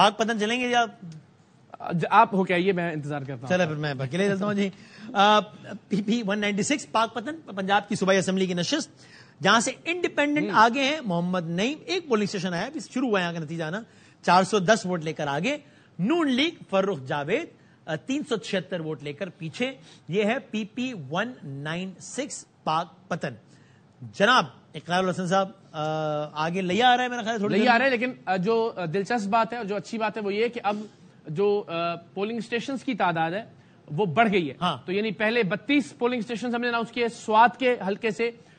पाक पतन चलेंगे या आप हो क्या ये मैं इंतजार करता हूँ चलो फिर मैं अकेले चलता हूँ जी पीपी वन पाक पतन पंजाब की सुबह असेंबली की नशस्त जहां से इंडिपेंडेंट हम्म। आगे हैं मोहम्मद नईम एक पोलिंग स्टेशन आया अभी शुरू हुआ यहाँ का नतीजा आना 410 वोट लेकर आगे नून लीग फर्रुख जावेद तीन वोट लेकर पीछे ये है पीपी वन पाक पतन जनाब इकरार हसन साहब आगे ले आ रहा है मेरा ख्याल ले आ रहा है लेकिन जो दिलचस्प बात है और जो अच्छी बात है वो ये कि अब जो पोलिंग स्टेशन की तादाद है वो बढ़ गई है हाँ। तो यानी पहले बत्तीस पोलिंग स्टेशन हमने अनाउंस किए स्वाद के हल्के से